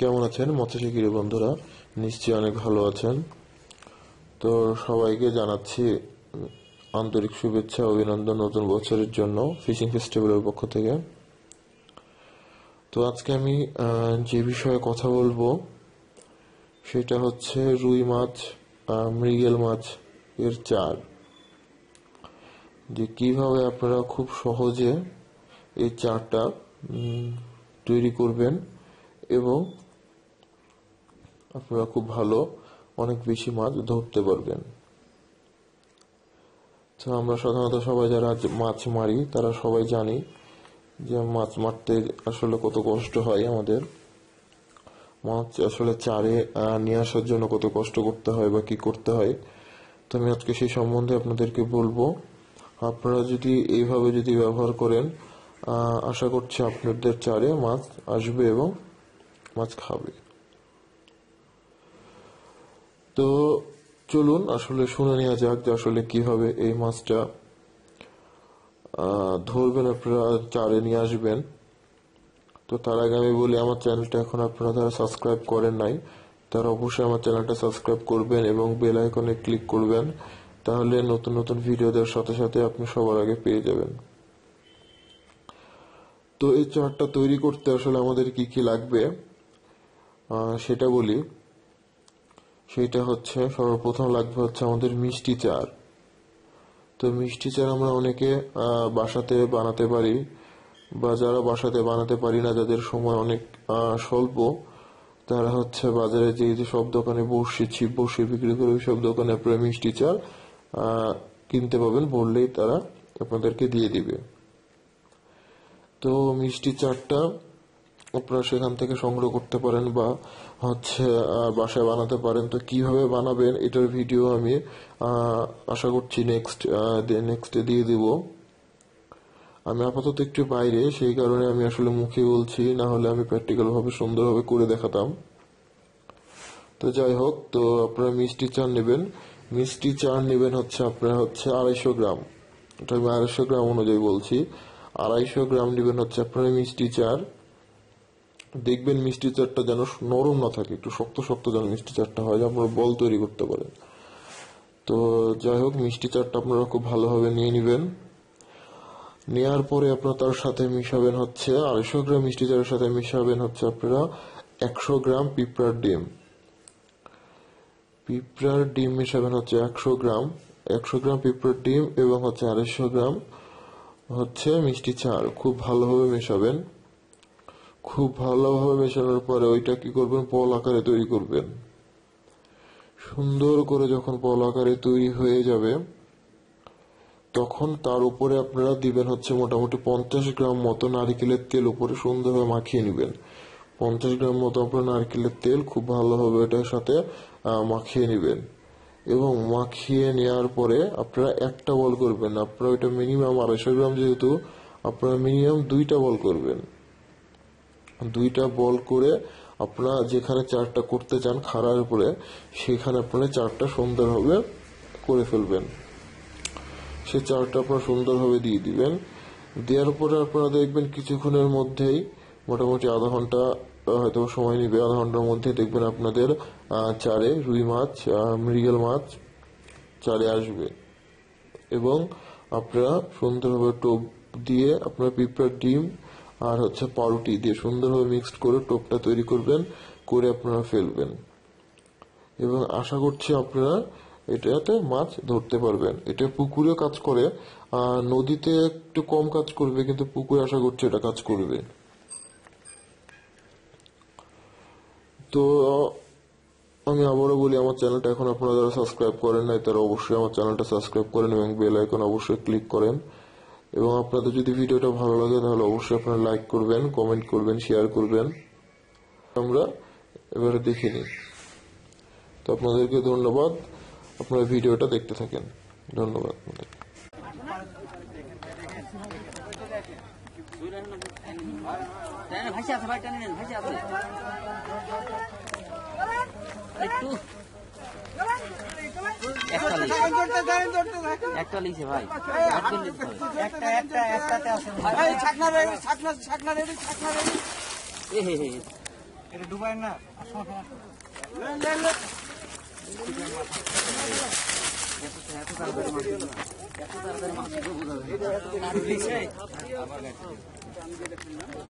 কেমন আছেন মৎস্যশিকিরী বন্ধুরা নিশ্চয়ই অনেক ভালো আছেন তো সবাইকে জানাচ্ছি আন্তরিক শুভেচ্ছা অভিনন্দন নতুন বছরের জন্য ফিশিং ফেস্টিভ্যালের পক্ষ থেকে তো আজকে আমি যে বিষয়ে কথা বলবো সেটা হচ্ছে রুই মাছ মৃগেল মাছ এর চার যে কিভাবে আপনারা খুব সহজে এই চারটা তৈরি করবেন এবং আপনারা খুব ভালো অনেক বেশি মাছ ধরতে পারবেন তো আচ্ছা, আমরা সাধারণত সবাই যারা মাছ মারি তারা সবাই জানি যে মাছ মারতে আসলে কত কষ্ট হয় আমাদের মাছ আসলে চারে নিয়ে আসার জন্য কত কষ্ট করতে হয় বা কি করতে হয় তো আমি আজকে সেই সম্বন্ধে আপনাদেরকে বলবো আপনারা যদি এইভাবে যদি ব্যবহার করেন আশা করছি আপনাদের চারে মাছ আসবে এবং মাছ খাবে তো চলুন আসলে শুনে নেওয়া যাক যে আসলে কিভাবে এই মাছটা ধরবেন আপনারা চারে নিয়ে আসবেন তো তার আগে আমি বলি আমার চ্যানেলটা এখন আপনারা যারা সাবস্ক্রাইব করেন নাই তারা অবশ্যই আমার চ্যানেলটা সাবস্ক্রাইব করবেন এবং বেল আইকনে ক্লিক করবেন তাহলে নতুন নতুন ভিডিও দেওয়ার সাথে সাথে আপনি সবার আগে পেয়ে যাবেন তো এই চারটা তৈরি করতে আসলে আমাদের কি কি লাগবে সেটা বলি সেটা হচ্ছে সর্বপ্রথম লাগবে হচ্ছে আমাদের মিষ্টি চার তো মিষ্টি চার আমরা অনেকে বাসাতে বানাতে পারি বা যারা বাসাতে বানাতে পারি না যাদের সময় অনেক স্বল্প তারা হচ্ছে বাজারে যে সব দোকানে বসে ছিপ বসে বিক্রি করে ওই সব দোকানে আপনারা মিষ্টি চার কিনতে পাবেন বললেই তারা আপনাদেরকে দিয়ে দিবে তো মিষ্টি চারটা আপনারা সেখান থেকে সংগ্রহ করতে পারেন বা হচ্ছে বাসায় বানাতে পারেন তো কিভাবে বানাবেন এটার ভিডিও আমি আশা করছি নেক্সট নেক্সটে দিয়ে দিব আমি আপাতত একটু বাইরে সেই কারণে আমি আসলে মুখে বলছি না হলে আমি প্র্যাকটিক্যাল ভাবে সুন্দরভাবে করে দেখাতাম তো যাই হোক তো আপনারা মিষ্টি চার নেবেন মিষ্টি চার নেবেন হচ্ছে আপনার হচ্ছে আড়াইশো গ্রাম এটা আমি আড়াইশো গ্রাম অনুযায়ী বলছি আড়াইশো গ্রাম নেবেন হচ্ছে আপনার মিষ্টি চার দেখবেন মিষ্টি চারটা যেন নরম না থাকে একটু শক্ত শক্ত যেন মিষ্টি চারটা হয় আপনারা বল তৈরি করতে পারেন তো যাই হোক মিষ্টি চারটা আপনারা খুব ভালোভাবে নিয়ে নেবেন নেয়ার পরে আপনারা তার সাথে মিশাবেন হচ্ছে আড়াইশো গ্রাম মিষ্টি চারের সাথে মিশাবেন হচ্ছে আপনারা একশো গ্রাম পিঁপড়ার ডিম পিঁপড়ার ডিম মিশাবেন হচ্ছে একশো গ্রাম একশো গ্রাম পিঁপড়ার ডিম এবং হচ্ছে আড়াইশো গ্রাম হচ্ছে মিষ্টি চার খুব ভালোভাবে মেশাবেন খুব ভালোভাবে মেশানোর পরে ওইটা কি করবেন পল আকারে তৈরি করবেন সুন্দর করে যখন পল আকারে তৈরি হয়ে যাবে তখন তার উপরে আপনারা দিবেন হচ্ছে মোটামুটি পঞ্চাশ গ্রাম মতো নারিকেলের তেল উপরে সুন্দরভাবে মাখিয়ে নেবেন পঞ্চাশ গ্রাম মতো আপনার নারকেলের তেল খুব ভালোভাবে এটার সাথে মাখিয়ে নেবেন এবং মাখিয়ে নেওয়ার পরে আপনারা একটা বল করবেন আপনারা ওইটা মিনিমাম আড়াইশো গ্রাম যেহেতু আপনারা মিনিমাম দুইটা বল করবেন মানে দুইটা বল করে আপনারা যেখানে চারটা করতে চান খাড়ার উপরে সেখানে আপনার চারটা সুন্দরভাবে করে ফেলবেন সে চারটা আপনারা সুন্দরভাবে দিয়ে দিবেন দেওয়ার পরে আপনারা দেখবেন কিছুক্ষণের মধ্যেই মোটামুটি আধা ঘন্টা হয়তো সময় নিবে আধা ঘন্টার মধ্যে দেখবেন আপনাদের চারে রুই মাছ মৃগেল মাছ চারে আসবে এবং আপনারা সুন্দরভাবে টোপ দিয়ে আপনার পিঁপড়ার ডিম আর হচ্ছে পাউরুটি দিয়ে সুন্দরভাবে মিক্সড করে টোপটা তৈরি করবেন করে আপনারা ফেলবেন এবং আশা করছি আপনারা এটাতে মাছ ধরতে পারবেন এটা পুকুরে কাজ করে আর নদীতে একটু কম কাজ করবে কিন্তু পুকুরে আশা করছি এটা কাজ করবে তো আমি আবারও বলি আমার চ্যানেলটা এখন আপনারা যারা সাবস্ক্রাইব করেন নাই তারা অবশ্যই আমার চ্যানেলটা সাবস্ক্রাইব করেন এবং বেল আইকন অবশ্যই ক্লিক করেন এবং আপনাদের যদি ভিডিওটা ভালো লাগে তাহলে অবশ্যই আপনারা লাইক করবেন কমেন্ট করবেন শেয়ার করবেন আমরা এবারে দেখে নিই তো আপনাদেরকে ধন্যবাদ আপনারা ভিডিওটা দেখতে থাকেন ধন্যবাদ আপনাদের হ্যাঁ, একটা লিখে ভাই একটা একটা ভাই ছাকনা রে ছাকনা ডুবাই না